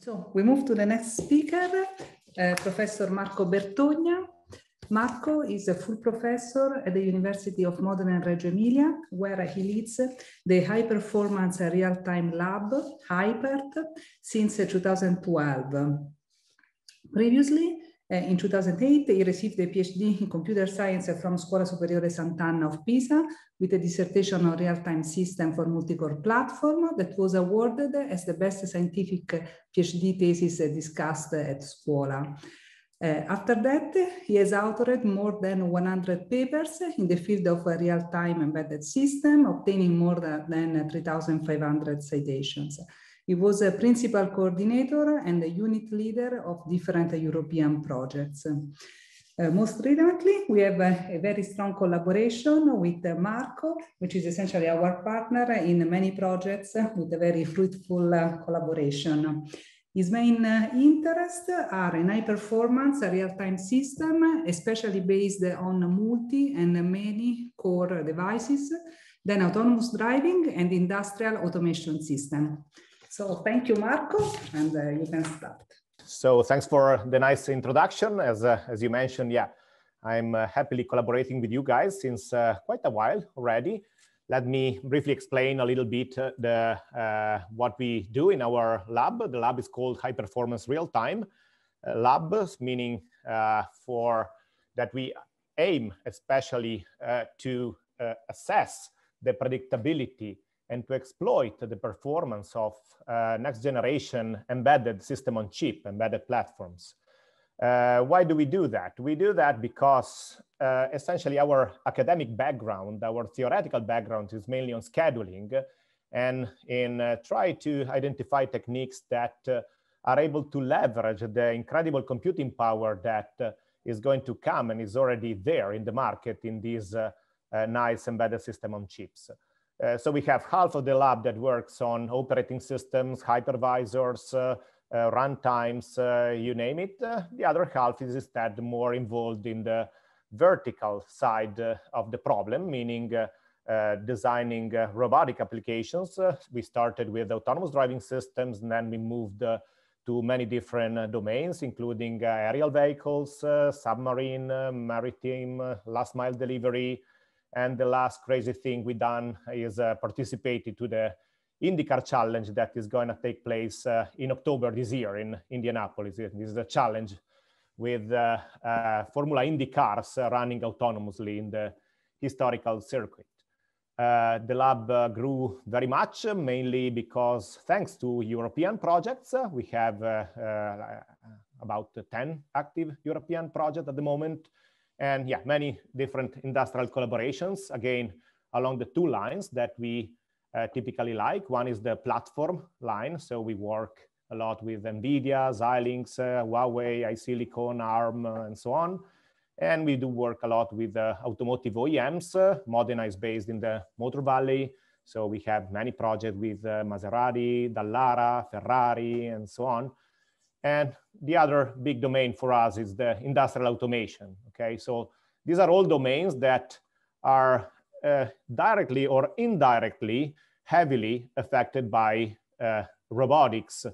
So we move to the next speaker, uh, Professor Marco Bertogna. Marco is a full professor at the University of Modena and Reggio Emilia, where he leads the High Performance Real-Time Lab, HIPERT, since 2012. Previously, Eh, in 2008, he received a PhD in computer science from Scuola Superiore Sant'Anna of Pisa with a dissertation on real-time system for multi-core platform that was awarded as the best scientific PhD thesis discussed at Scuola. Uh, after that, he has authored more than 100 papers in the field of real-time embedded system, obtaining more than 3,500 citations. He was a principal coordinator and a unit leader of different European projects. Uh, most recently, we have a, a, very strong collaboration with uh, Marco, which is essentially our partner in many projects uh, with a very fruitful uh, collaboration. His main uh, interests are in high performance real-time system, especially based on multi and many core devices, then autonomous driving and industrial automation system. So thank you, Marco, and uh, you can start. So thanks for the nice introduction. As, uh, as you mentioned, yeah, I'm uh, happily collaborating with you guys since uh, quite a while already. Let me briefly explain a little bit uh, the, uh, what we do in our lab. The lab is called High Performance Real Time Lab, meaning for that we aim especially to assess the predictability and to exploit the performance of uh, next generation embedded system on chip, embedded platforms. Uh, why do we do that? We do that because uh, essentially our academic background, our theoretical background is mainly on scheduling and in uh, try to identify techniques that uh, are able to leverage the incredible computing power that uh, is going to come and is already there in the market in these nice embedded system on chips. Uh, so we have half of the lab that works on operating systems, hypervisors, uh, uh, runtimes, uh, you name it. Uh, the other half is instead more involved in the vertical side of the problem, meaning designing robotic applications. we started with autonomous driving systems and then we moved to many different domains, including aerial vehicles, submarine, maritime, last mile delivery, and the last crazy thing we done is uh, participated to the IndyCar challenge that is going to take place uh, in October this year in Indianapolis. This is a challenge with uh, uh, Formula Indy cars running autonomously in the historical circuit. Uh, the lab uh, grew very much, mainly because thanks to European projects, uh, we have about 10 active European projects at the moment, and yeah, many different industrial collaborations, again, along the two lines that we uh, typically like. One is the platform line. So we work a lot with NVIDIA, Xilinx, uh, Huawei, iSilicon, ARM, uh, and so on. And we do work a lot with uh, automotive OEMs. Uh, is based in the Motor Valley. So we have many projects with uh, Maserati, Dallara, Ferrari, and so on. And the other big domain for us is the industrial automation, okay? So these are all domains that are uh, directly or indirectly heavily affected by uh, robotics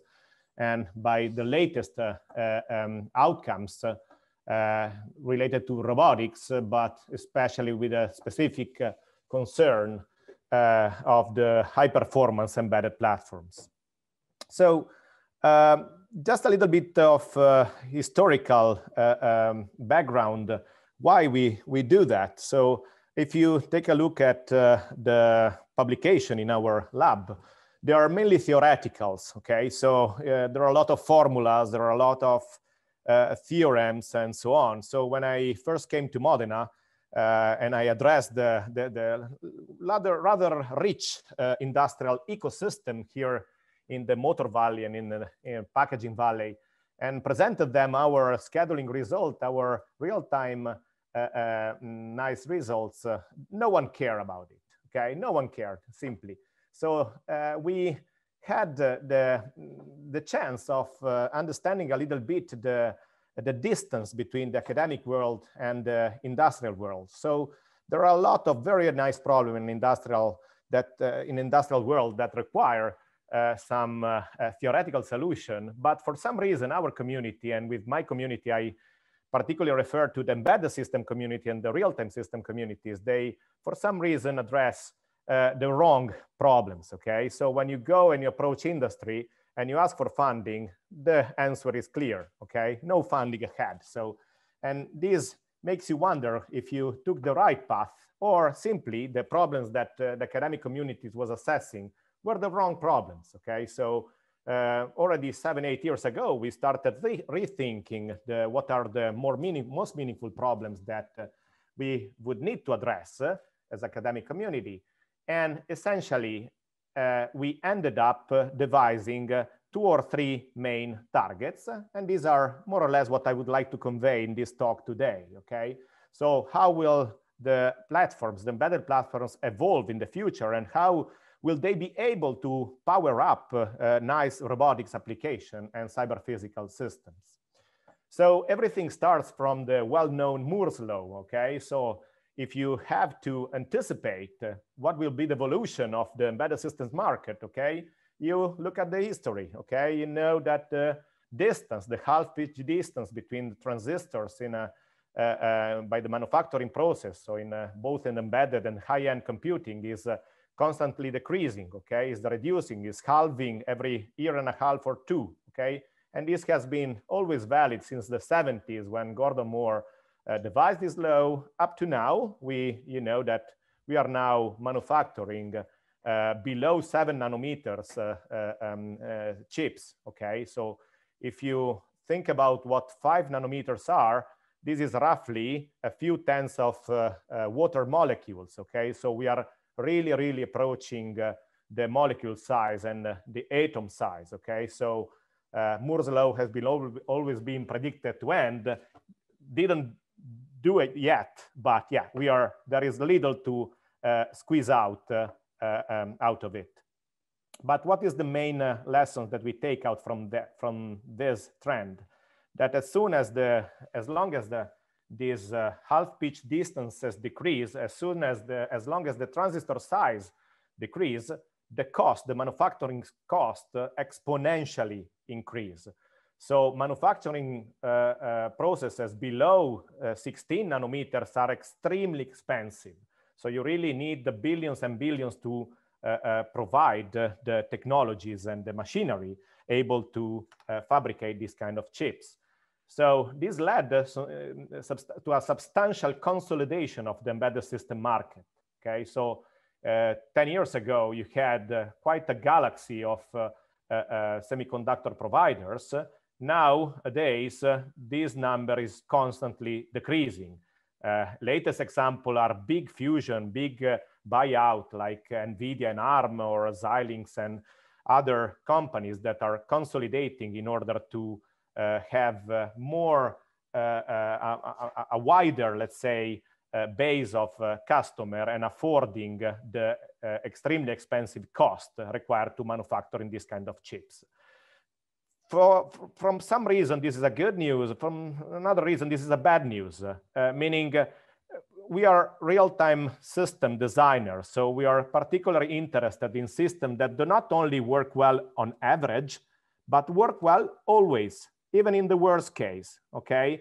and by the latest uh, uh um, outcomes uh, related to robotics, but especially with a specific uh, concern of the high performance embedded platforms. So um, just a little bit of uh, historical uh, um, background, why we, we do that. So if you take a look at uh, the publication in our lab, they are mainly theoreticals, okay? So uh, there are a lot of formulas, there are a lot of uh, theorems and so on. So when I first came to Modena, uh, and I addressed the, the, the rather, rather rich uh, industrial ecosystem here in the motor valley and in the in packaging valley and presented them our scheduling result, our real-time uh, uh, nice results, uh, no one cared about it, okay? No one cared, simply. So uh, we had the, the chance of uh, understanding a little bit the, the distance between the academic world and the industrial world. So there are a lot of very nice problems in industrial that uh, in industrial world that require uh, some uh, uh, theoretical solution, but for some reason, our community, and with my community, I particularly refer to the embedded system community and the real-time system communities, they, for some reason, address uh, the wrong problems, okay? So when you go and you approach industry and you ask for funding, the answer is clear, okay? No funding ahead. So, and this makes you wonder if you took the right path or simply the problems that uh, the academic communities was assessing were the wrong problems, okay? So uh, already seven, eight years ago, we started re rethinking the, what are the more meaning, most meaningful problems that uh, we would need to address uh, as academic community. And essentially, uh, we ended up uh, devising uh, two or three main targets. And these are more or less what I would like to convey in this talk today, okay? So how will the platforms, the embedded platforms evolve in the future and how will they be able to power up uh, nice robotics application and cyber physical systems? So everything starts from the well-known Moore's law, okay? So if you have to anticipate uh, what will be the evolution of the embedded systems market, okay, you look at the history, okay? You know that the distance, the half pitch distance between the transistors in a, uh, uh, by the manufacturing process, so in a, uh, both in embedded and high-end computing is uh, constantly decreasing, okay? Is reducing, is halving every year and a half or two, okay? And this has been always valid since the 70s when Gordon Moore uh, devised this law up to now. We, you know, that we are now manufacturing uh, below seven nanometers uh, uh um, uh, chips, okay? So if you think about what five nanometers are, this is roughly a few tens of uh, water molecules, okay? So we are really, really approaching uh, the molecule size and uh, the atom size, okay? So uh, Moore's law has been always been predicted to end, didn't do it yet, but yeah, we are, there is little to uh, squeeze out, uh, um, out of it. But what is the main lesson that we take out from, that from this trend? That as soon as the, as long as the these uh, half pitch distances decrease as soon as the, as long as the transistor size decrease, the cost, the manufacturing cost uh, exponentially increase. So manufacturing uh, uh processes below uh, 16 nanometers are extremely expensive. So you really need the billions and billions to uh, provide the technologies and the machinery able to fabricate these kind of chips. So this led uh, uh, to a substantial consolidation of the embedded system market. Okay, so uh, 10 years ago, you had uh, quite a galaxy of uh, uh semiconductor providers. Nowadays, this number is constantly decreasing. latest example are big fusion, big buyout like NVIDIA and ARM or Xilinx and other companies that are consolidating in order to uh, have uh, more uh, a, a, wider, let's say, base of customer and affording the extremely expensive cost required to manufacture in this kind of chips. For, from some reason, this is a good news. From another reason, this is a bad news, uh, meaning uh, we are real-time system designers. So we are particularly interested in systems that do not only work well on average, but work well always even in the worst case, okay?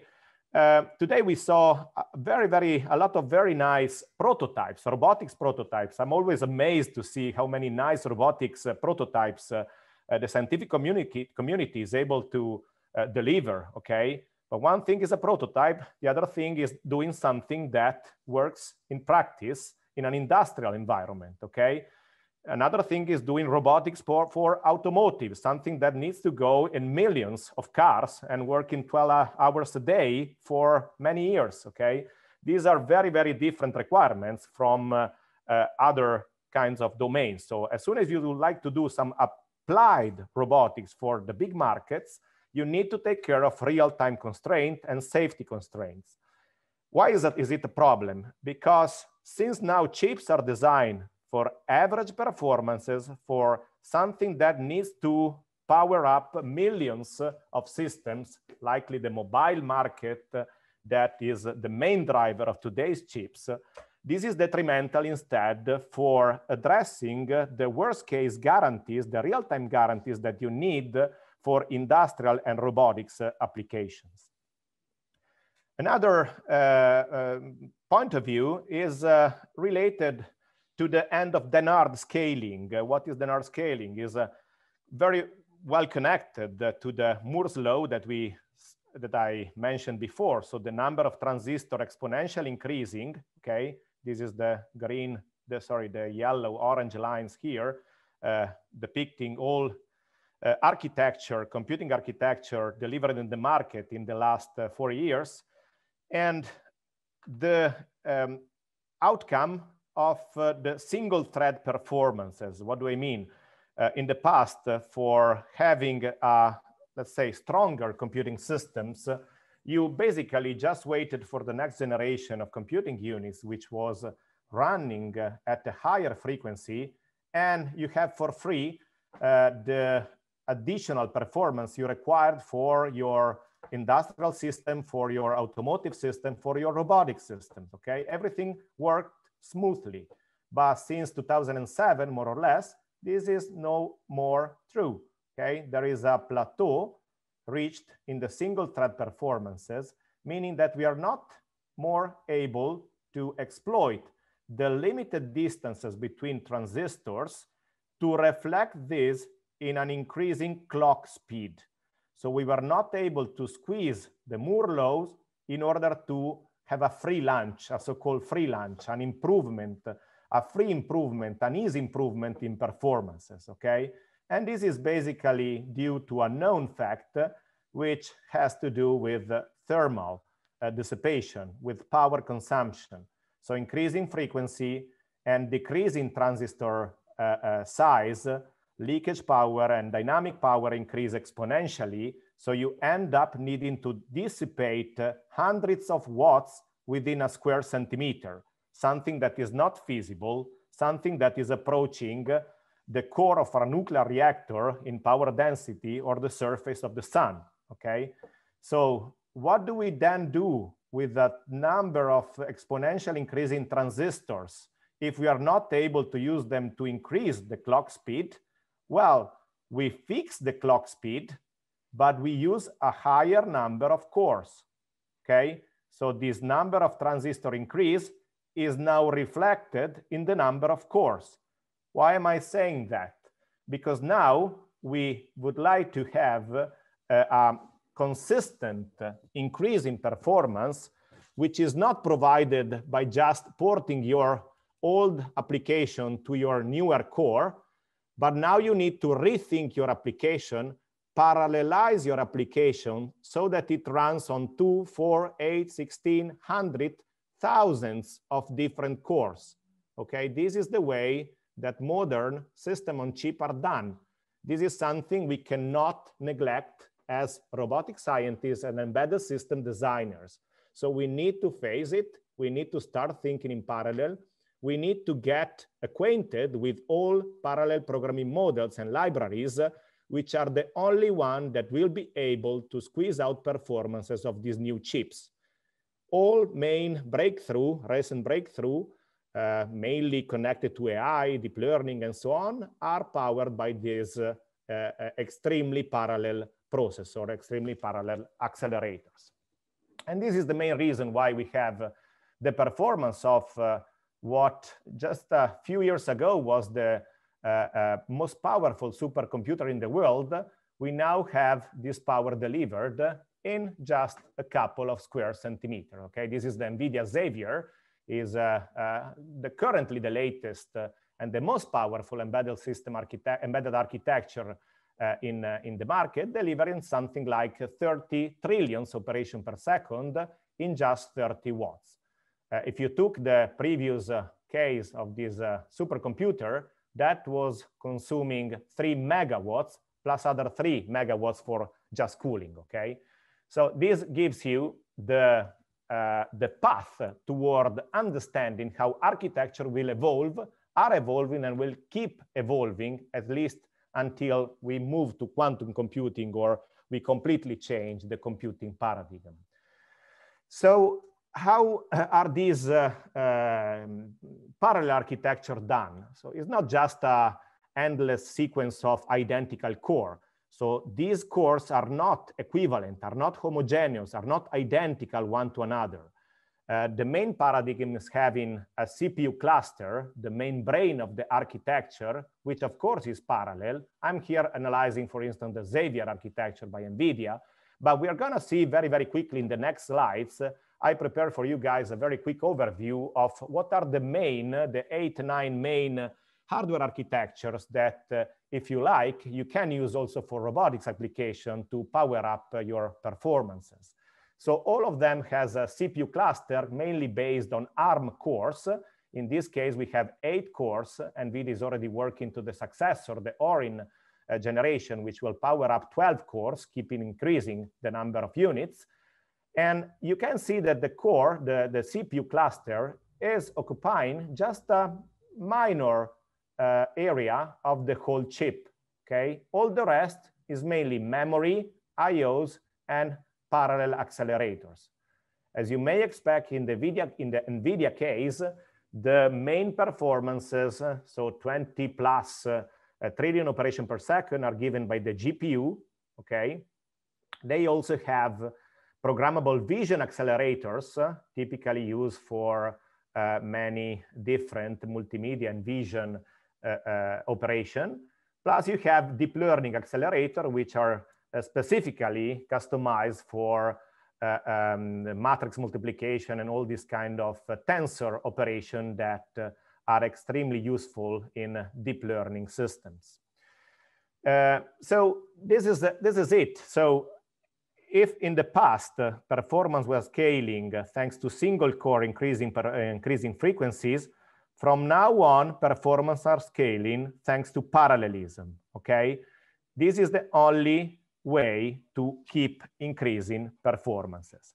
Uh, today we saw very, very, a lot of very nice prototypes, robotics prototypes. I'm always amazed to see how many nice robotics uh, prototypes uh, uh the scientific community, community is able to uh, deliver, okay? But one thing is a prototype. The other thing is doing something that works in practice in an industrial environment, okay? Another thing is doing robotics for, for automotive, something that needs to go in millions of cars and work in 12 hours a day for many years, okay? These are very, very different requirements from uh, uh, other kinds of domains. So as soon as you would like to do some applied robotics for the big markets, you need to take care of real-time constraint and safety constraints. Why is that? Is it a problem? Because since now chips are designed for average performances for something that needs to power up millions of systems, likely the mobile market uh, that is the main driver of today's chips. This is detrimental instead for addressing the worst case guarantees, the real-time guarantees that you need for industrial and robotics uh, applications. Another uh, uh, point of view is uh, related to the end of Denard scaling. Uh, what is Denard scaling? Is uh, very well connected uh, to the Moore's law that we that I mentioned before. So the number of transistor exponentially increasing. Okay, this is the green, the sorry, the yellow, orange lines here, uh, depicting all uh, architecture, computing architecture delivered in the market in the last uh, four years, and the um, outcome of uh, the single thread performances. What do I mean? Uh, in the past, uh, for having, let's say, stronger computing systems, uh, you basically just waited for the next generation of computing units, which was running uh, at a higher frequency, and you have for free uh, the additional performance you required for your industrial system, for your automotive system, for your robotic systems, okay? Everything worked smoothly. But since 2007, more or less, this is no more true, okay? There is a plateau reached in the single thread performances, meaning that we are not more able to exploit the limited distances between transistors to reflect this in an increasing clock speed. So we were not able to squeeze the Moore laws in order to have a free lunch, a so-called free lunch, an improvement, a free improvement, an easy improvement in performances, okay? And this is basically due to a known fact, which has to do with thermal uh, dissipation, with power consumption. So increasing frequency and decreasing transistor uh, uh, size, leakage power and dynamic power increase exponentially, so you end up needing to dissipate uh, hundreds of watts within a square centimeter, something that is not feasible, something that is approaching uh, the core of a nuclear reactor in power density or the surface of the sun, okay? So what do we then do with that number of exponential increasing transistors if we are not able to use them to increase the clock speed? Well, we fix the clock speed but we use a higher number of cores, okay? So this number of transistor increase is now reflected in the number of cores. Why am I saying that? Because now we would like to have a, uh, a consistent increase in performance, which is not provided by just porting your old application to your newer core, but now you need to rethink your application parallelize your application so that it runs on two, four, eight, 16, hundred, thousands of different cores. Okay, this is the way that modern system on chip are done. This is something we cannot neglect as robotic scientists and embedded system designers. So we need to face it. We need to start thinking in parallel. We need to get acquainted with all parallel programming models and libraries which are the only one that will be able to squeeze out performances of these new chips. All main breakthrough, recent breakthrough, uh, mainly connected to AI, deep learning, and so on, are powered by these uh, uh, extremely parallel process or extremely parallel accelerators. And this is the main reason why we have uh, the performance of uh, what just a few years ago was the uh, uh, most powerful supercomputer in the world, we now have this power delivered in just a couple of square centimeters. Okay, this is the NVIDIA Xavier, is uh, uh, the currently the latest uh, and the most powerful embedded system architect embedded architecture uh, in in the market, delivering something like 30 trillions operation per second in just 30 watts. if you took the previous case of this supercomputer that was consuming three megawatts plus other three megawatts for just cooling, okay? So this gives you the, uh, the path toward understanding how architecture will evolve, are evolving and will keep evolving at least until we move to quantum computing or we completely change the computing paradigm. So how uh, are these uh, um, parallel architecture done? So it's not just a endless sequence of identical core. So these cores are not equivalent, are not homogeneous, are not identical one to another. Uh, the main paradigm is having a CPU cluster, the main brain of the architecture, which of course is parallel. I'm here analyzing, for instance, the Xavier architecture by NVIDIA, but we are gonna see very, very quickly in the next slides uh, I prepare for you guys a very quick overview of what are the main, the eight, nine main hardware architectures that, uh, if you like, you can use also for robotics application to power up uh, your performances. So all of them has a CPU cluster mainly based on ARM cores. In this case, we have eight cores. NVIDIA is already working to the successor, the Orin uh, generation, which will power up 12 cores, keeping increasing the number of units. And you can see that the core, the, the CPU cluster, is occupying just a minor uh, area of the whole chip, okay? All the rest is mainly memory, IOs, and parallel accelerators. As you may expect in the NVIDIA, in the NVIDIA case, the main performances, so 20 plus uh, trillion operation per second are given by the GPU, okay? They also have programmable vision accelerators, uh, typically used for uh, many different multimedia and vision uh, uh, operation. Plus you have deep learning accelerator, which are uh, specifically customized for um, matrix multiplication and all these kind of tensor operation that are extremely useful in deep learning systems. Uh, so this is, this is it. So if in the past uh, performance was scaling uh, thanks to single core increasing, per, uh, increasing frequencies, from now on, performance are scaling thanks to parallelism, okay? This is the only way to keep increasing performances.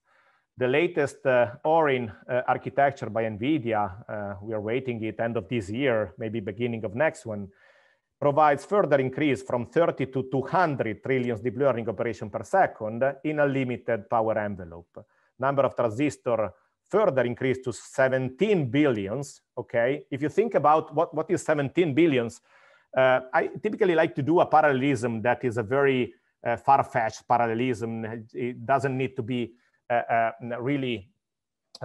The latest uh, Orin uh, architecture by NVIDIA, uh, we are waiting it end of this year, maybe beginning of next one, provides further increase from 30 to 200 trillions deep learning operation per second in a limited power envelope. Number of transistor further increase to 17 billions, okay? If you think about what, what is 17 billions, uh, I typically like to do a parallelism that is a very uh, far-fetched parallelism. It doesn't need to be uh, uh really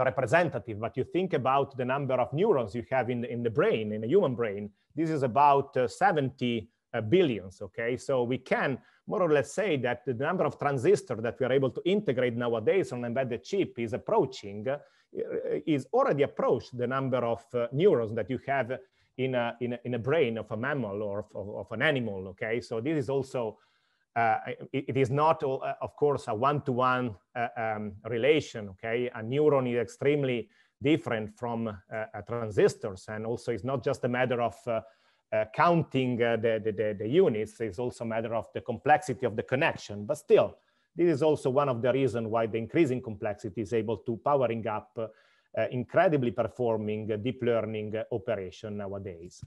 representative, but you think about the number of neurons you have in the, in the brain, in a human brain, this is about uh, 70 uh, billions, okay? So we can more or less say that the number of transistors that we are able to integrate nowadays on embedded chip is approaching, uh, is already approached the number of uh, neurons that you have in a, in a, in a brain of a mammal or of, of, of an animal, okay? So this is also uh, it, it is not, uh, of course, a one-to-one -one, uh, um, relation, okay? A neuron is extremely different from transistors. And also it's not just a matter of uh, counting uh, the, the, the, units It's also a matter of the complexity of the connection. But still, this is also one of the reasons why the increasing complexity is able to powering up uh, incredibly performing deep learning operation nowadays.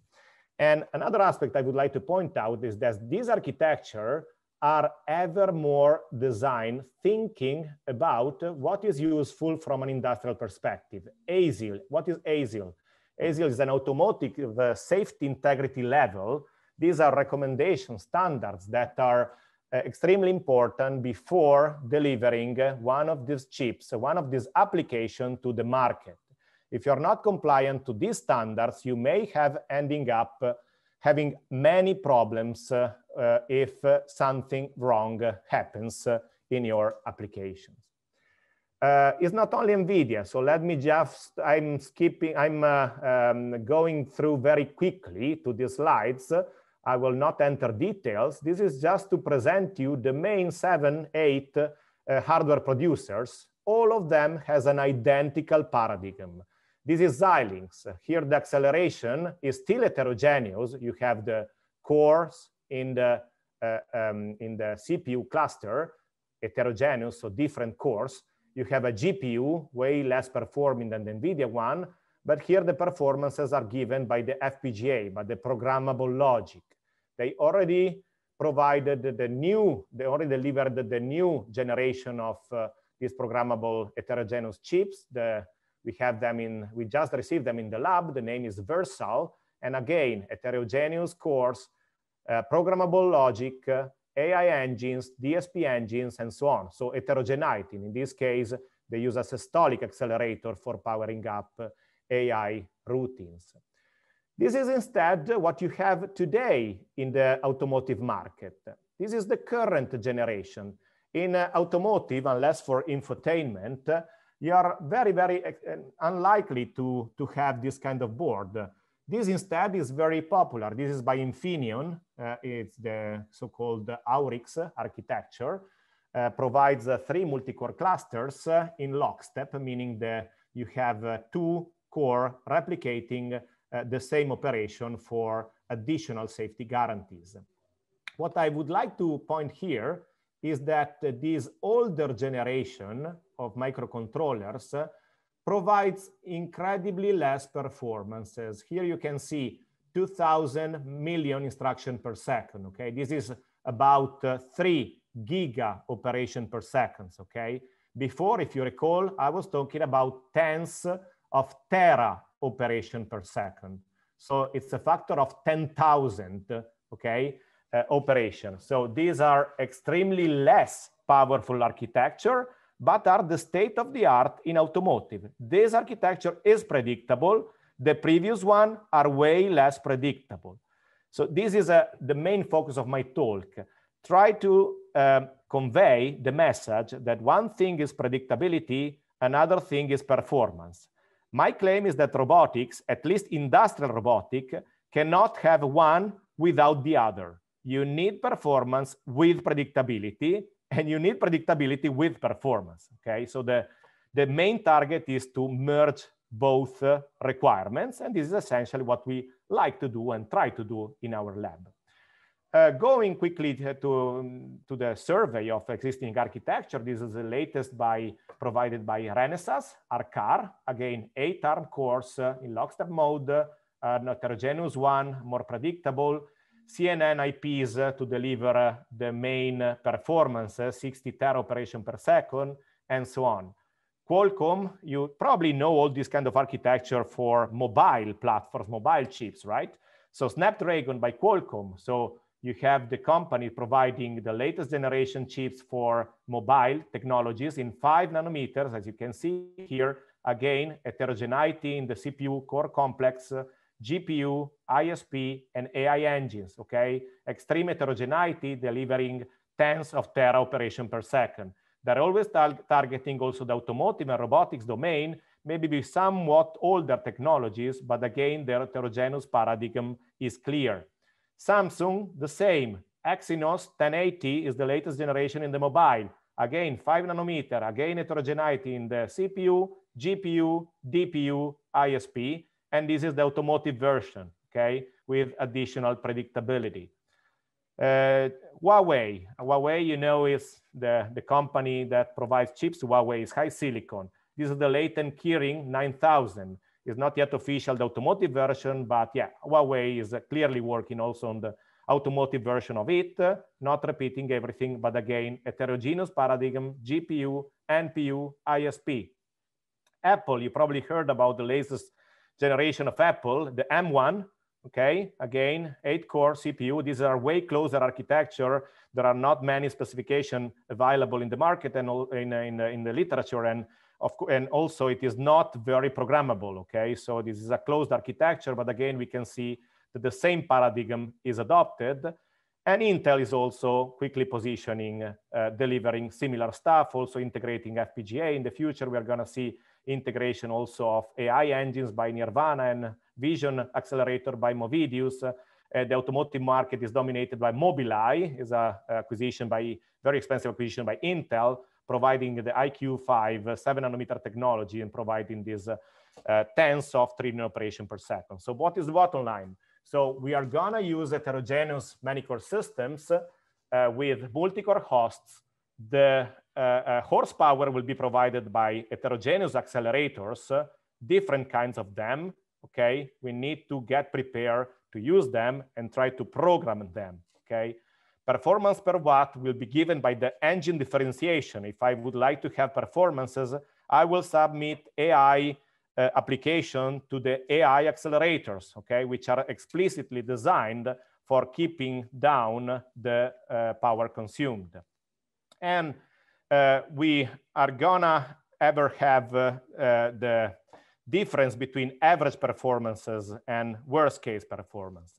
And another aspect I would like to point out is that this architecture are ever more designed thinking about what is useful from an industrial perspective. ASIL, what is ASIL? ASIL is an automotive uh, safety integrity level. These are recommendation standards that are uh, extremely important before delivering uh, one of these chips, one of these applications to the market. If you're not compliant to these standards, you may have ending up having many problems uh, uh, if uh, something wrong happens in your applications. Uh, it's not only NVIDIA, so let me just, I'm skipping, I'm uh, um, going through very quickly to the slides. I will not enter details. This is just to present you the main seven, eight uh, hardware producers. All of them has an identical paradigm this is Xilinx. Here the acceleration is still heterogeneous. You have the cores in the, uh, um, in the CPU cluster, heterogeneous, so different cores. You have a GPU, way less performing than the NVIDIA one, but here the performances are given by the FPGA, by the programmable logic. They already provided the new, they already delivered the new generation of uh, these programmable heterogeneous chips, the we have them in, we just received them in the lab. The name is Versal. And again, heterogeneous cores, uh, programmable logic, uh, AI engines, DSP engines, and so on. So heterogeneity. In this case, they use a systolic accelerator for powering up AI routines. This is instead what you have today in the automotive market. This is the current generation. In uh, automotive, unless for infotainment, you are very, very eh, eh, unlikely to, to have this kind of board. This instead is very popular. This is by Infineon. Uh, it's the so-called Aurix architecture. Uh, provides uh, three multi-core clusters in lockstep, meaning that you have two core replicating the same operation for additional safety guarantees. What I would like to point here is that this older generation of microcontrollers provides incredibly less performances. Here you can see 2000 million instruction per second, okay? This is about uh, three giga operation per seconds, okay? Before, if you recall, I was talking about tens of tera operation per second. So it's a factor of 10,000, okay? uh, operation. So these are extremely less powerful architecture, but are the state of the art in automotive. This architecture is predictable. The previous one are way less predictable. So this is a, uh, the main focus of my talk. Try to um, convey the message that one thing is predictability, another thing is performance. My claim is that robotics, at least industrial robotic, cannot have one without the other you need performance with predictability and you need predictability with performance. Okay, so the, the main target is to merge both uh, requirements. And this is essentially what we like to do and try to do in our lab. Uh, going quickly to, to, the survey of existing architecture, this is the latest by provided by Renesas, ARCAR, again, eight-arm course uh, in lockstep mode, an uh, heterogeneous one, more predictable, CNN IPs to deliver the main performance, eh, 60 tera operation per second, and so on. Qualcomm, you probably know all this kind of architecture for mobile platforms, mobile chips, right? So Snapdragon by Qualcomm. So you have the company providing the latest generation chips for mobile technologies in five nanometers, as you can see here. Again, heterogeneity in the CPU core complex GPU, ISP, and AI engines, okay? Extreme heterogeneity delivering tens of tera operation per second. They're always tar targeting also the automotive and robotics domain, maybe with somewhat older technologies, but again, their heterogeneous paradigm is clear. Samsung, the same. Exynos 1080 is the latest generation in the mobile. Again, 5 nanometer, again, heterogeneity in the CPU, GPU, DPU, ISP, and this is the automotive version, okay, with additional predictability. Uh, Huawei, Huawei, you know, is the, the company that provides chips Huawei, is high silicon. This is the latent Kirin 9000. It's not yet official, the automotive version, but yeah, Huawei is uh, clearly working also on the automotive version of it, uh, not repeating everything, but again, heterogeneous paradigm, GPU, NPU, ISP. Apple, you probably heard about the latest generation of Apple, the M1, okay? Again, eight core CPU. These are way closer architecture. There are not many specification available in the market and in, in, in the literature. And of and also it is not very programmable, okay? So this is a closed architecture, but again, we can see that the same paradigm is adopted. And Intel is also quickly positioning, uh, delivering similar stuff, also integrating FPGA. In the future, we are gonna see integration also of AI engines by Nirvana and vision accelerator by Movidius. Uh, the automotive market is dominated by Mobileye, is a acquisition by very expensive acquisition by Intel, providing the IQ5 uh, seven nanometer technology and providing these uh, uh, tens of trillion operation per second. So what is the bottom line? So we are gonna use heterogeneous many core systems uh, with multi-core hosts the uh, uh, horsepower will be provided by heterogeneous accelerators, uh, different kinds of them, okay? We need to get prepared to use them and try to program them, okay? Performance per watt will be given by the engine differentiation. If I would like to have performances, I will submit AI uh, application to the AI accelerators, okay, which are explicitly designed for keeping down the uh, power consumed and uh, we are gonna ever have uh, uh, the difference between average performances and worst case performances.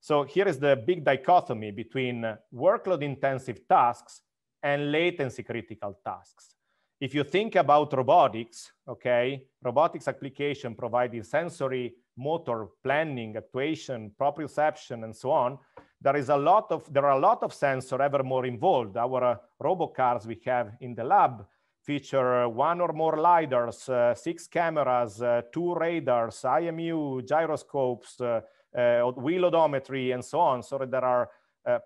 So here is the big dichotomy between workload intensive tasks and latency critical tasks. If you think about robotics, okay, robotics application providing sensory, motor, planning, actuation, proprioception, and so on, there is a lot of there are a lot of sensors ever more involved. Our uh, robocars we have in the lab feature uh, one or more lidars, uh, six cameras, uh, two radars, IMU, gyroscopes, uh, uh, wheel odometry, and so on. So there are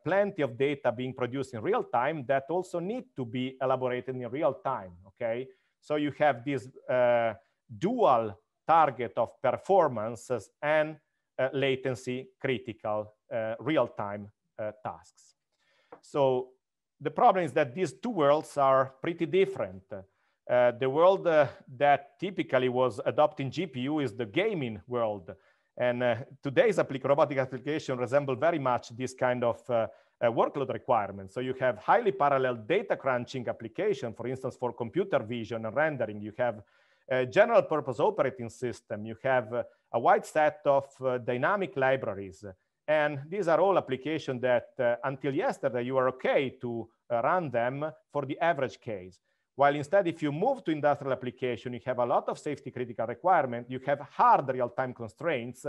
plenty of data being produced in real time that also need to be elaborated in real time. Okay, so you have this dual target of performances and latency critical uh, real-time uh, tasks. So the problem is that these two worlds are pretty different. Uh, the world uh, that typically was adopting GPU is the gaming world. And uh, today's applic robotic application resemble very much this kind of uh, workload requirements. So you have highly parallel data crunching application, for instance, for computer vision and rendering. You have a general purpose operating system. You have a wide set of dynamic libraries. And these are all applications that uh, until yesterday, you were okay to uh, run them for the average case. While instead, if you move to industrial application, you have a lot of safety critical requirement, you have hard real-time constraints,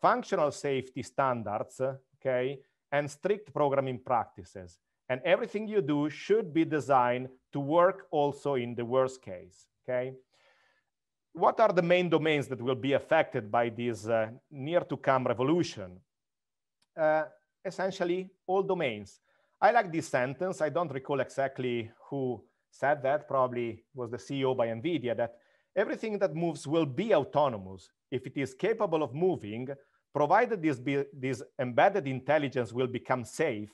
functional safety standards, okay, and strict programming practices. And everything you do should be designed to work also in the worst case, okay? What are the main domains that will be affected by this uh, near to come revolution? uh, essentially all domains. I like this sentence. I don't recall exactly who said that, probably was the CEO by NVIDIA, that everything that moves will be autonomous if it is capable of moving, provided this, be, this embedded intelligence will become safe,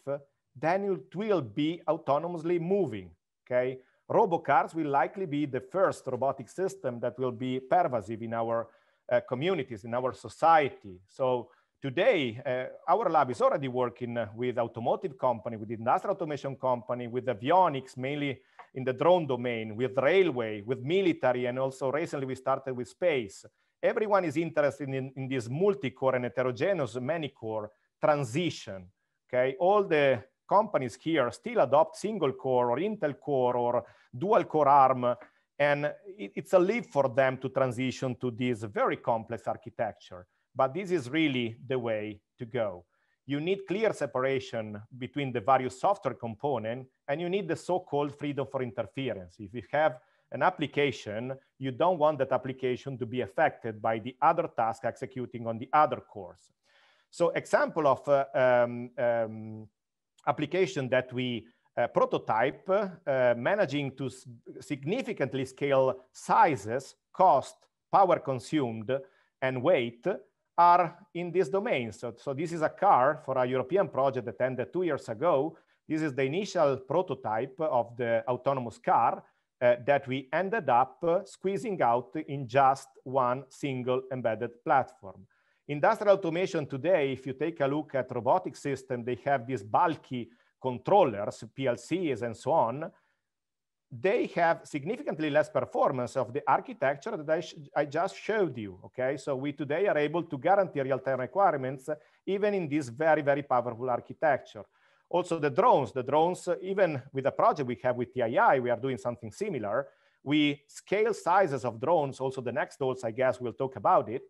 then it will be autonomously moving, okay? Robocars will likely be the first robotic system that will be pervasive in our uh, communities, in our society. So Today, uh, our lab is already working with automotive company, with industrial automation company, with avionics, mainly in the drone domain, with railway, with military, and also recently we started with space. Everyone is interested in, in this multi-core and heterogeneous many-core transition, okay? All the companies here still adopt single core or Intel core or dual core ARM, and it, it's a leap for them to transition to this very complex architecture. But this is really the way to go. You need clear separation between the various software component and you need the so-called freedom for interference. If you have an application, you don't want that application to be affected by the other task executing on the other cores. So example of uh, um, um, application that we uh, prototype uh, managing to significantly scale sizes, cost, power consumed, and weight are in this domain. So, so this is a car for a European project that ended two years ago. This is the initial prototype of the autonomous car uh, that we ended up uh, squeezing out in just one single embedded platform. Industrial automation today, if you take a look at robotic system, they have these bulky controllers, PLCs and so on, they have significantly less performance of the architecture that I, I just showed you, okay? So we today are able to guarantee real-time requirements even in this very, very powerful architecture. Also the drones, the drones, even with a project we have with TII, we are doing something similar. We scale sizes of drones, also the next dose, I guess we'll talk about it.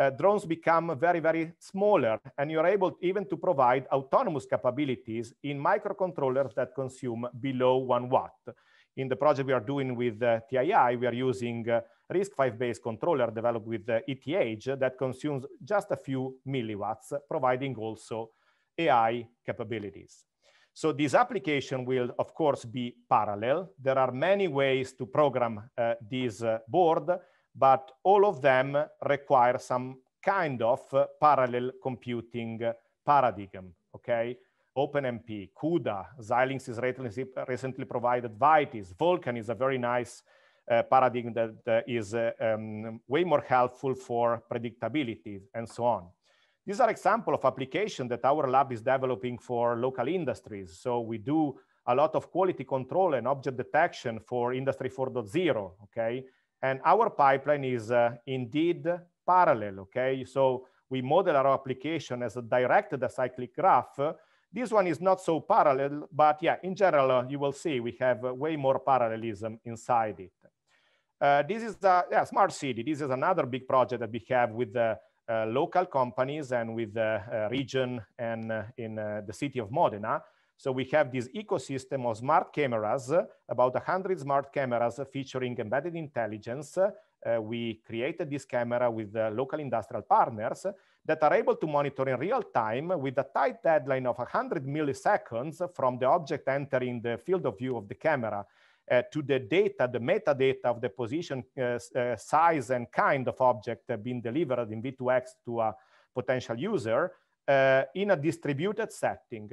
Uh, drones become very, very smaller and you're able even to provide autonomous capabilities in microcontrollers that consume below one watt in the project we are doing with uh, TII, we are using uh, RISC-V based controller developed with ETH uh, that consumes just a few milliwatts, providing also AI capabilities. So this application will, of course, be parallel. There are many ways to program uh, this uh, board, but all of them require some kind of uh, parallel computing paradigm, okay? OpenMP, CUDA, Xilinx is recently, recently provided Vitis, Vulkan is a very nice uh, paradigm that uh, is uh, um, way more helpful for predictability and so on. These are example of application that our lab is developing for local industries. So we do a lot of quality control and object detection for industry 4.0, okay? And our pipeline is uh, indeed parallel, okay? So we model our application as a directed acyclic graph this one is not so parallel, but yeah, in general, uh, you will see we have uh, way more parallelism inside it. Uh, this is a yeah, smart city. This is another big project that we have with the uh, local companies and with the uh, region and uh, in the city of Modena. So we have this ecosystem of smart cameras, about 100 smart cameras featuring embedded intelligence. we created this camera with local industrial partners that are able to monitor in real time with a tight deadline of 100 milliseconds from the object entering the field of view of the camera uh, to the data, the metadata of the position, uh, uh, size, and kind of object uh, being delivered in V2X to a potential user uh, in a distributed setting.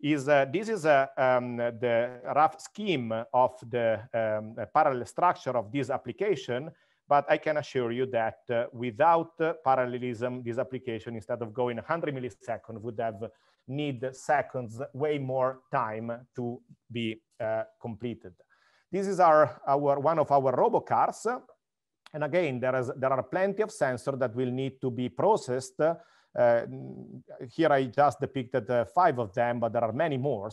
Is uh, this is um, the rough scheme of the um, parallel structure of this application but I can assure you that uh, without uh, parallelism, this application, instead of going 100 milliseconds, would have need seconds, way more time to be uh, completed. This is our, our one of our robocars. And again, there, is, there are plenty of sensors that will need to be processed. Uh, here I just depicted uh, five of them, but there are many more,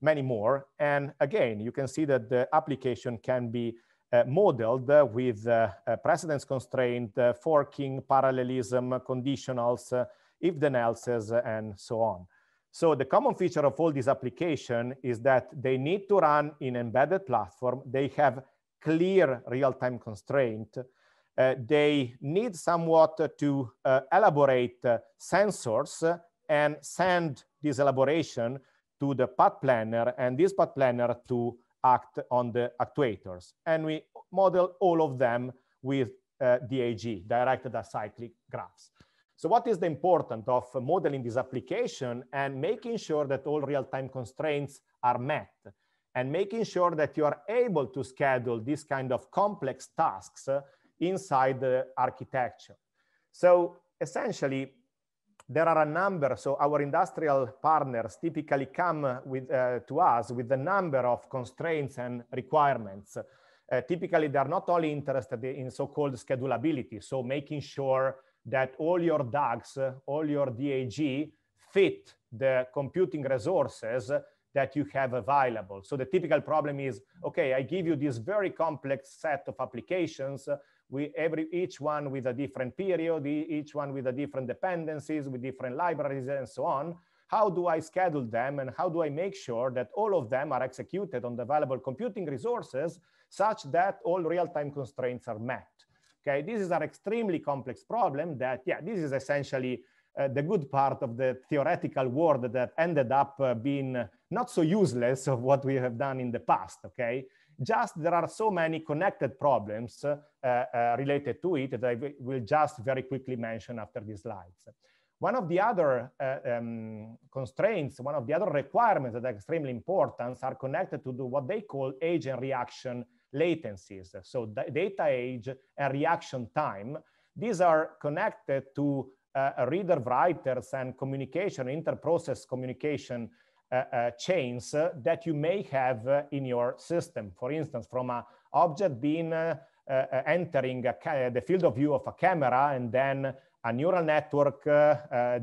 many more. And again, you can see that the application can be uh, modeled with uh, uh, precedence constraint, forking, parallelism, conditionals, if then else's, and so on. So the common feature of all these application is that they need to run in embedded platform. They have clear real-time constraint. Uh, they need somewhat to uh, elaborate uh, sensors and send this elaboration to the path planner and this path planner to act on the actuators. And we model all of them with uh, DAG, directed acyclic graphs. So what is the importance of modeling this application and making sure that all real-time constraints are met and making sure that you are able to schedule these kind of complex tasks uh, inside the architecture. So essentially, there are a number, so our industrial partners typically come with, uh, to us with a number of constraints and requirements. Uh, typically, they're not only interested in so-called schedulability, so making sure that all your DAGs, uh, all your DAG fit the computing resources that you have available. So the typical problem is, okay, I give you this very complex set of applications uh, we every each one with a different period, each one with a different dependencies, with different libraries and so on. How do I schedule them and how do I make sure that all of them are executed on the available computing resources such that all real-time constraints are met? Okay, this is an extremely complex problem that, yeah, this is essentially uh, the good part of the theoretical world that ended up uh, being not so useless of what we have done in the past, okay? Just there are so many connected problems uh, uh, related to it that I will just very quickly mention after these slides. One of the other uh, um, constraints, one of the other requirements that are extremely important are connected to the, what they call age and reaction latencies. So data age and reaction time, these are connected to uh, reader writers and communication, interprocess communication uh, uh, chains that you may have uh, in your system. For instance, from an object being entering the field of view of a camera and then a neural network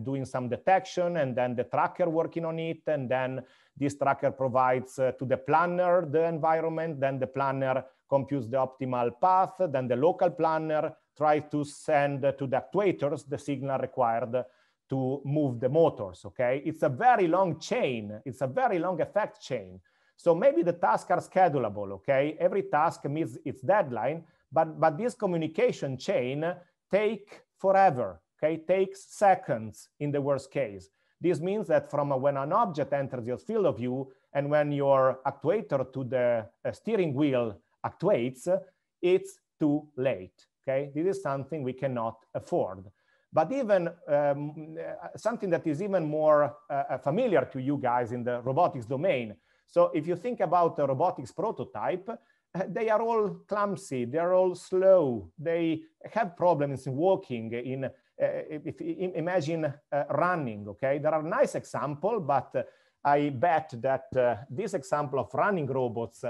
doing some detection and then the tracker working on it and then this tracker provides to the planner the environment, then the planner computes the optimal path, then the local planner tries to send to the actuators the signal required to move the motors, okay? It's a very long chain. It's a very long effect chain. So maybe the tasks are schedulable, okay? Every task meets its deadline, but, but this communication chain take forever, okay? Takes seconds in the worst case. This means that from when an object enters your field of view and when your actuator to the uh, steering wheel actuates, it's too late, okay? This is something we cannot afford. But even um, uh, something that is even more uh, familiar to you guys in the robotics domain. So if you think about a robotics prototype, they are all clumsy, they are all slow, they have problems in walking, in, uh, if, imagine uh, running, okay? There are nice example, but uh, I bet that uh, this example of running robots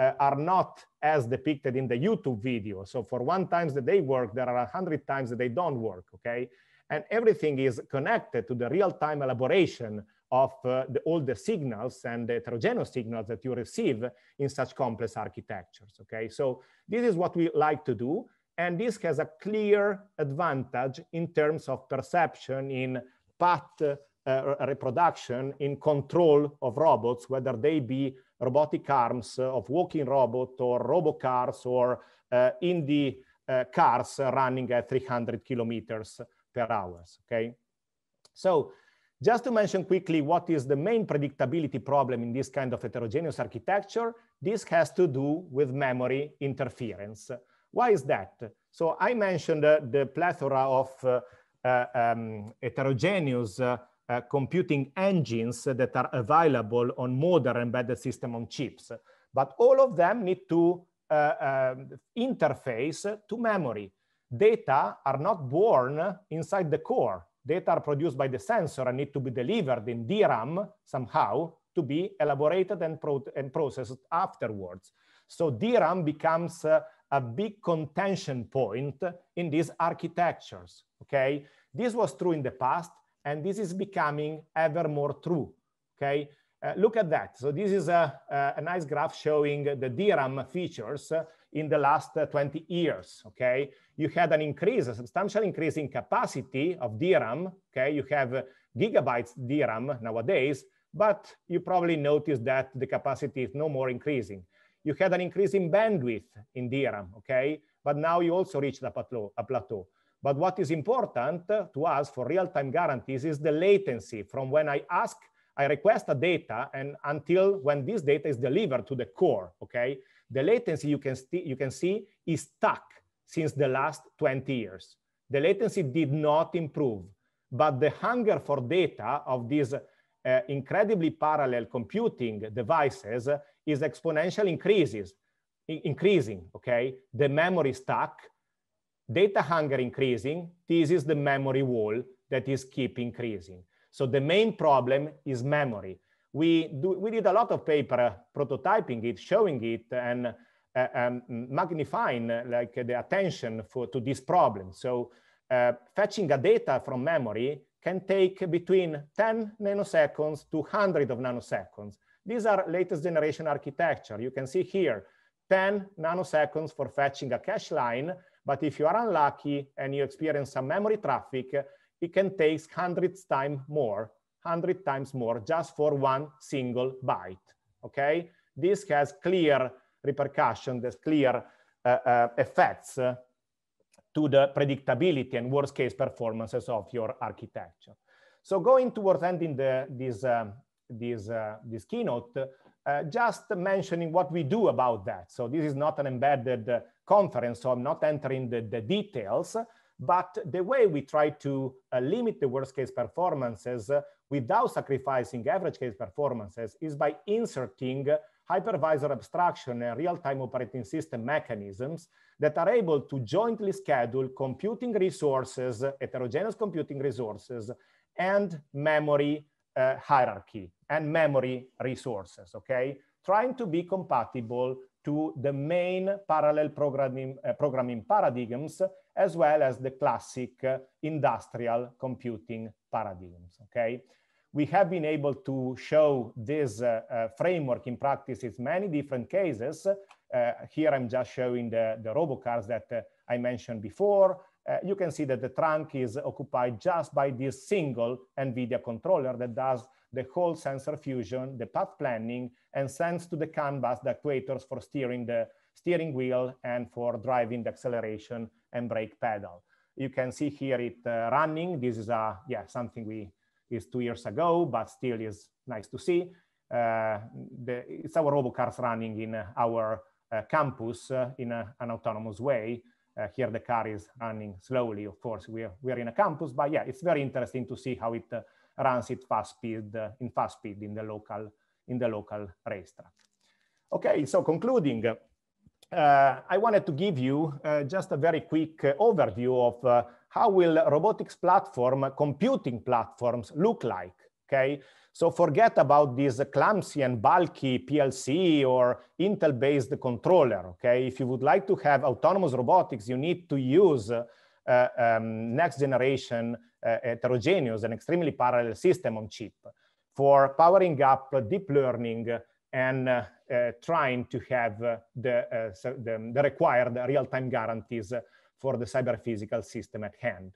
uh, are not as depicted in the YouTube video. So for one times that they work, there are a hundred times that they don't work, okay? And everything is connected to the real-time elaboration of uh, the, all the signals and the heterogeneous signals that you receive in such complex architectures, okay? So this is what we like to do. And this has a clear advantage in terms of perception in path uh, reproduction, in control of robots, whether they be robotic arms of walking robot or robocars or uh, in the uh, cars running at 300 kilometers per hour, okay? So just to mention quickly what is the main predictability problem in this kind of heterogeneous architecture, this has to do with memory interference. Why is that? So I mentioned uh, the plethora of uh, uh, um, heterogeneous uh, uh, computing engines that are available on modern embedded system on chips. But all of them need to uh, uh, interface to memory. Data are not born inside the core. Data are produced by the sensor and need to be delivered in DRAM somehow to be elaborated and, pro and processed afterwards. So DRAM becomes uh, a big contention point in these architectures, okay? This was true in the past. And this is becoming ever more true, okay? Uh, look at that. So this is a, uh, a, nice graph showing the DRAM features uh, in the last uh, 20 years, okay? You had an increase, a substantial increase in capacity of DRAM, okay? You have gigabytes DRAM nowadays, but you probably noticed that the capacity is no more increasing. You had an increase in bandwidth in DRAM, okay? But now you also reached a plateau. A plateau. But what is important to us for real-time guarantees is the latency from when I ask, I request a data and until when this data is delivered to the core, okay? The latency you can, you can see is stuck since the last 20 years. The latency did not improve, but the hunger for data of these uh, incredibly parallel computing devices is exponential increases, increasing, okay? The memory stack, data hunger increasing, this is the memory wall that is keep increasing. So the main problem is memory. We, do, we did a lot of paper uh, prototyping it, showing it, and uh, um, magnifying uh, like uh, the attention for, to this problem. So uh, fetching a data from memory can take between 10 nanoseconds to 100 of nanoseconds. These are latest generation architecture. You can see here 10 nanoseconds for fetching a cache line but if you are unlucky and you experience some memory traffic, it can take hundreds time more, 100 times more just for one single byte, okay? This has clear repercussion, there's clear uh, uh, effects uh, to the predictability and worst case performances of your architecture. So going towards ending the, this, um, this, uh, this keynote, uh, just mentioning what we do about that. So this is not an embedded uh, conference, so I'm not entering the, the, details, but the way we try to uh, limit the worst case performances uh, without sacrificing average case performances is by inserting hypervisor abstraction and real-time operating system mechanisms that are able to jointly schedule computing resources, uh, heterogeneous computing resources, and memory uh, hierarchy and memory resources, okay? Trying to be compatible to the main parallel programming, uh, programming paradigms, as well as the classic uh, industrial computing paradigms, okay? We have been able to show this uh, uh, framework in practice in many different cases. Uh, here I'm just showing the, the robocars that I mentioned before, uh, you can see that the trunk is occupied just by this single NVIDIA controller that does the whole sensor fusion, the path planning, and sends to the canvas the actuators for steering the steering wheel and for driving the acceleration and brake pedal. You can see here it uh, running. This is a, yeah, something we is two years ago, but still is nice to see. Uh, the, it's our robocars running in our uh, campus uh, in a, an autonomous way. Uh, here the car is running slowly, of course, we are, we are in a campus, but yeah, it's very interesting to see how it uh, runs at fast speed, uh, in fast speed in the local, in the local racetrack. Okay, so concluding, uh, I wanted to give you uh, just a very quick uh, overview of how will robotics platform, computing platforms look like okay? So forget about this clumsy and bulky PLC or Intel-based controller, okay? If you would like to have autonomous robotics, you need to use uh, um, next generation uh, heterogeneous and extremely parallel system on chip for powering up deep learning and uh, trying to have uh, the, uh, so the, the, required real-time guarantees for the cyber physical system at hand.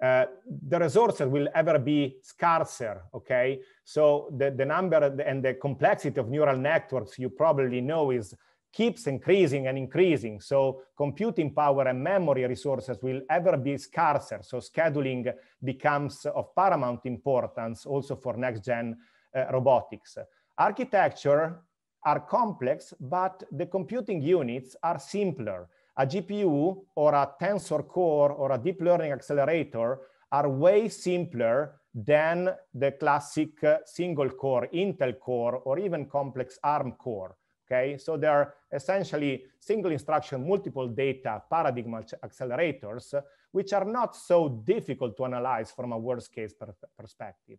Uh, the resources will ever be scarcer, okay? So the, the number and the complexity of neural networks you probably know is keeps increasing and increasing. So computing power and memory resources will ever be scarcer. So scheduling becomes of paramount importance also for next gen uh, robotics. Architecture are complex, but the computing units are simpler a GPU or a tensor core or a deep learning accelerator are way simpler than the classic uh, single core, Intel core, or even complex ARM core. Okay, so they are essentially single instruction, multiple data paradigm accelerators, which are not so difficult to analyze from a worst case per perspective.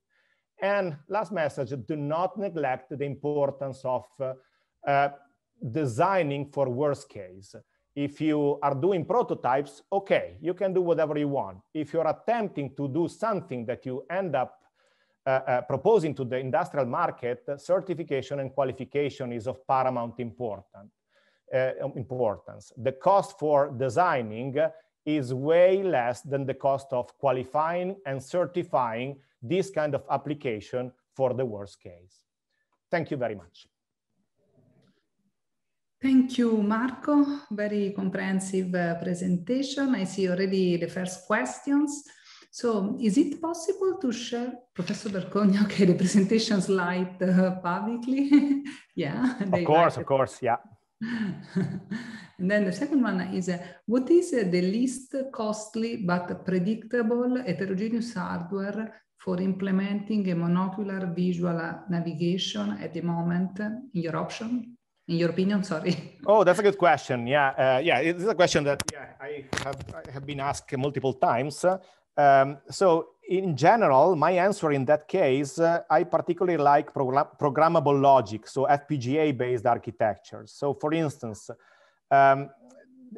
And last message, do not neglect the importance of uh, uh, designing for worst case. If you are doing prototypes, okay, you can do whatever you want. If you're attempting to do something that you end up uh, uh, proposing to the industrial market, certification and qualification is of paramount important, uh, um, importance. The cost for designing is way less than the cost of qualifying and certifying this kind of application for the worst case. Thank you very much. Thank you, Marco. Very comprehensive uh, presentation. I see already the first questions. So is it possible to share, Professor Bercogna, okay, the presentation slide uh, publicly? yeah. Of course, of course, yeah. and then the second one is, uh, what is uh, the least costly but predictable heterogeneous hardware for implementing a monocular visual navigation at the moment in your option? in your opinion sorry oh that's a good question yeah uh, yeah it's a question that yeah i have I have been asked multiple times um, so in general my answer in that case uh, i particularly like programmable logic so fpga based architectures so for instance um,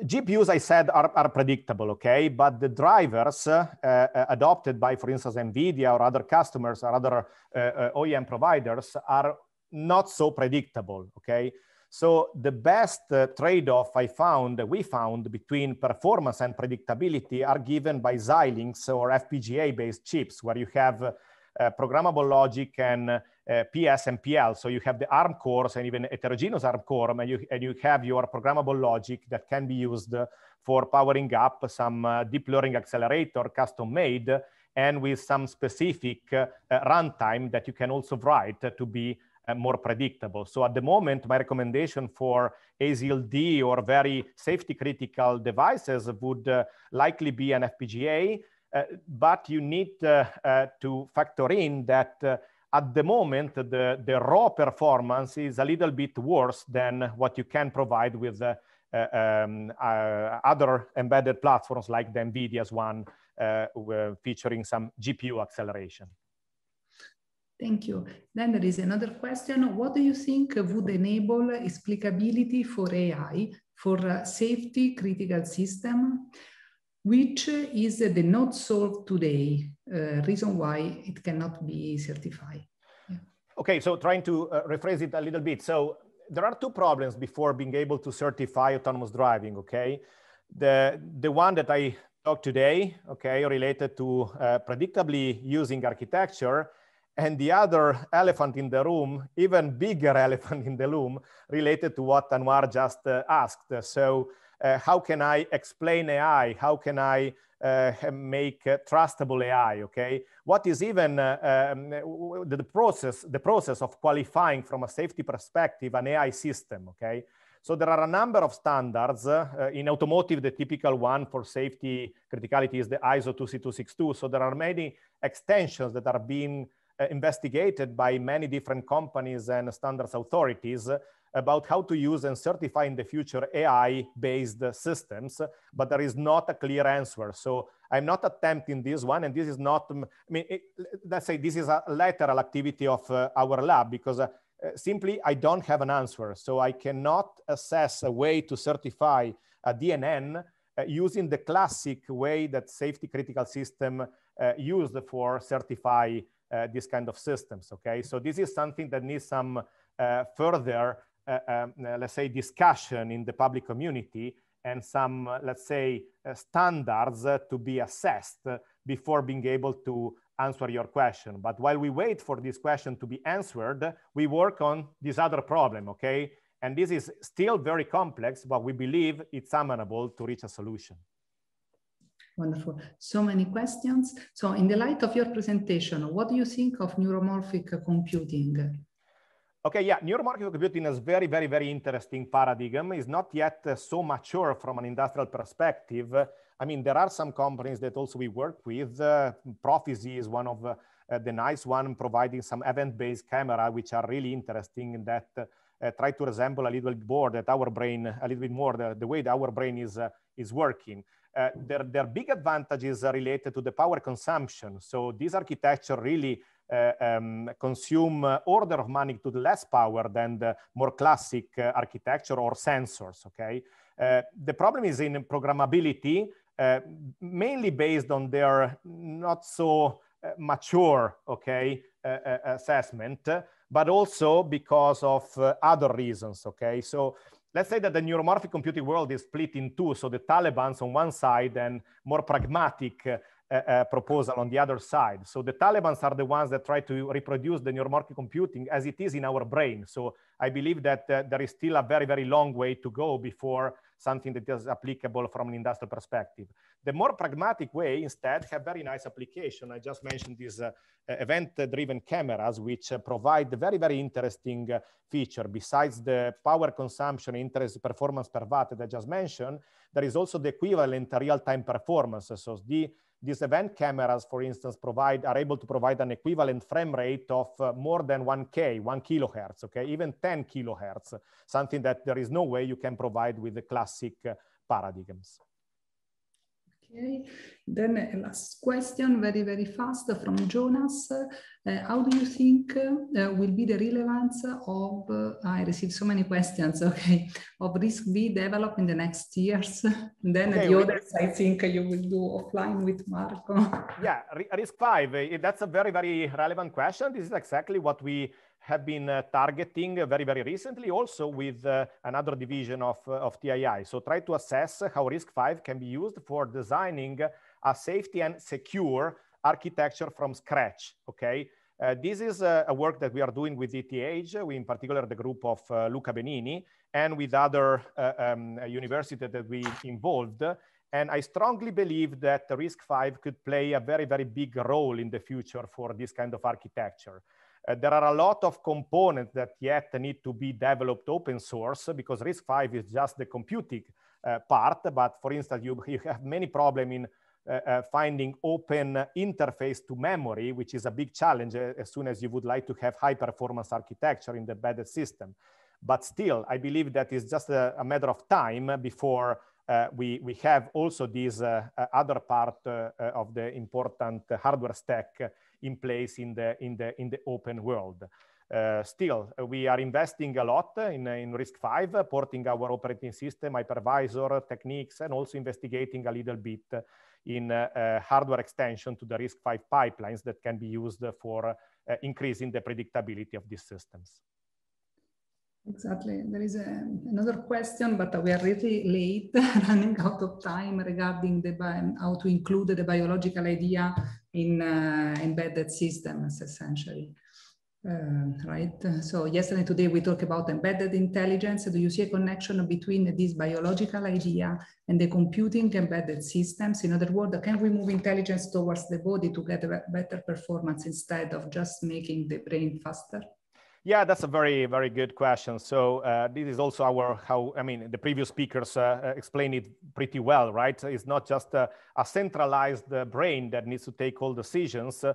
GPUs, I said, are, are, predictable, okay? But the drivers uh, uh, adopted by, for instance, NVIDIA or other customers or other uh, uh OEM providers are not so predictable, okay? So the best uh, trade-off I found, we found between performance and predictability are given by Xilinx or FPGA-based chips, where you have uh, uh, programmable logic and uh, PS and PL. So you have the ARM cores and even heterogeneous ARM core, and you, and you have your programmable logic that can be used for powering up some uh, deep learning accelerator custom made and with some specific uh, runtime that you can also write to be more predictable. So at the moment, my recommendation for AZLD or very safety critical devices would uh, likely be an FPGA, uh, but you need uh, uh, to factor in that uh, at the moment, the, the raw performance is a little bit worse than what you can provide with um, other embedded platforms like the NVIDIA's one featuring some GPU acceleration. Thank you. Then there is another question. What do you think would enable explicability for AI for safety critical system, which is the not solved today, uh, reason why it cannot be certified? Okay, so trying to uh, rephrase it a little bit. So there are two problems before being able to certify autonomous driving, okay? The, the one that I talked today, okay, related to uh, predictably using architecture and the other elephant in the room, even bigger elephant in the room, related to what Anwar just uh, asked. So uh, how can I explain AI? How can I uh, make uh, trustable AI, okay? What is even uh, um, the, process, the process of qualifying from a safety perspective an AI system, okay? So there are a number of standards. Uh, in automotive, the typical one for safety criticality is the ISO 26262. So there are many extensions that are being uh, investigated by many different companies and standards authorities about how to use and certify in the future AI-based systems, but there is not a clear answer. So I'm not attempting this one, and this is not, I mean, it, let's say this is a lateral activity of uh, our lab because uh, simply I don't have an answer. So I cannot assess a way to certify a DNN uh, using the classic way that safety critical system uh, used for certify uh, these kind of systems, okay? So this is something that needs some uh, further, uh, um, let's say, discussion in the public community and some, let's say, standards to be assessed before being able to answer your question. But while we wait for this question to be answered, we work on this other problem, okay? And this is still very complex, but we believe it's amenable to reach a solution. Wonderful. So many questions. So in the light of your presentation, what do you think of neuromorphic computing? Okay, yeah, neuromorphic computing is very, very, very interesting paradigm. It's not yet so mature from an industrial perspective. I mean, there are some companies that also we work with. Uh, Prophecy is one of uh, uh, the nice one, providing some event-based camera, which are really interesting that uh, try to resemble a little bit more that our brain, a little bit more the, the way that our brain is, uh, is working uh, there, there big advantages related to the power consumption. So this architecture really uh, um, consume uh, order of magnitude less power than the more classic uh, architecture or sensors, okay? Uh, the problem is in programmability, uh, mainly based on their not so uh, mature, okay, assessment, but also because of other reasons, okay? So let's say that the neuromorphic computing world is split in two. So the Taliban's on one side and more pragmatic uh, uh, proposal on the other side. So the Taliban's are the ones that try to reproduce the neuromorphic computing as it is in our brain. So I believe that uh, there is still a very, very long way to go before something that is applicable from an industrial perspective. The more pragmatic way instead have very nice application. I just mentioned these uh, event-driven cameras, which uh, provide very, very interesting uh, feature. Besides the power consumption, interest performance per watt that I just mentioned, there is also the equivalent real-time performance. So the these event cameras, for instance, provide are able to provide an equivalent frame rate of uh, more than 1K, 1 kilohertz, okay, even 10 kilohertz, something that there is no way you can provide with the classic uh, paradigms. Okay. Then uh, last question, very, very fast from Jonas. Uh, how do you think uh, will be the relevance of, uh, I received so many questions, okay, of risk B develop in the next years? And then okay, the others, I think you will do offline with Marco. Yeah, risk five, eh, that's a very, very relevant question. This is exactly what we have been uh, targeting very, very recently also with uh, another division of, uh, of TII. So try to assess how RISC-V can be used for designing a safety and secure architecture from scratch, okay? Uh, this is uh, a work that we are doing with ETH, uh, we, in particular the group of Luca Benini and with other um, universities that we involved. And I strongly believe that RISC-V could play a very, very big role in the future for this kind of architecture. Uh, there are a lot of components that yet need to be developed open source because Risk Five is just the computing uh, part. But for instance, you, you have many problem in uh, uh, finding open interface to memory, which is a big challenge uh, as soon as you would like to have high performance architecture in the embedded system. But still, I believe that is just a, a, matter of time before uh, we, we have also this uh, uh other part uh, of the important hardware stack in place in the, in the, in the open world. Uh, still, uh, we are investing a lot in, uh, in Risk Five, uh, porting our operating system, hypervisor techniques, and also investigating a little bit in uh, uh, hardware extension to the Risk Five pipelines that can be used for increasing the predictability of these systems. Exactly. There is a, um, another question, but we are really late, running out of time regarding the, how to include the biological idea in uh, embedded systems, essentially. Uh, right. So yesterday, today, we talked about embedded intelligence. Do you see a connection between this biological idea and the computing embedded systems? In other words, can we move intelligence towards the body to get a better performance instead of just making the brain faster? Yeah, that's a very, very good question. So uh, this is also our how I mean the previous speakers uh, uh explained it pretty well, right? It's not just a centralized uh, brain that needs to take all decisions. Uh,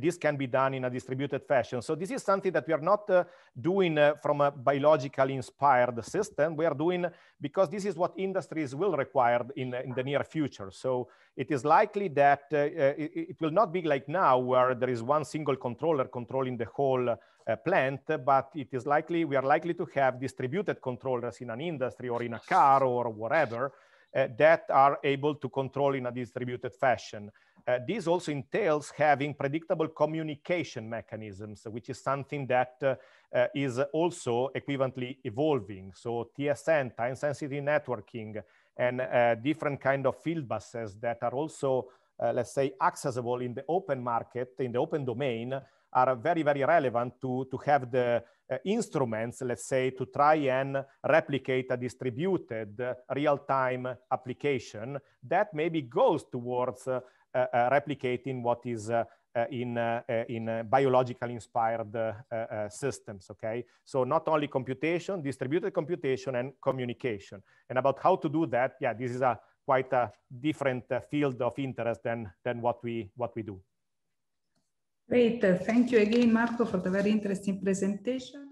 this can be done in a distributed fashion. So this is something that we are not doing from a biologically inspired system. We are doing because this is what industries will require in, in the near future. So it is likely that it, it, will not be like now where there is one single controller controlling the whole uh, plant, but it is likely, we are likely to have distributed controllers in an industry or in a car or whatever uh, that are able to control in a distributed fashion. Uh, this also entails having predictable communication mechanisms, which is something that uh, uh is also equivalently evolving. So TSN, time sensitive networking, and uh, different kind of field buses that are also, uh, let's say, accessible in the open market, in the open domain, are very, very relevant to, to have the uh, instruments, let's say, to try and replicate a distributed uh, real-time application that maybe goes towards uh, uh, uh replicating what is uh, in, in biological inspired systems, okay? So not only computation, distributed computation and communication. And about how to do that, yeah, this is a quite a different field of interest than, than what, we, what we do. Great. Uh, thank you again, Marco, for the very interesting presentation.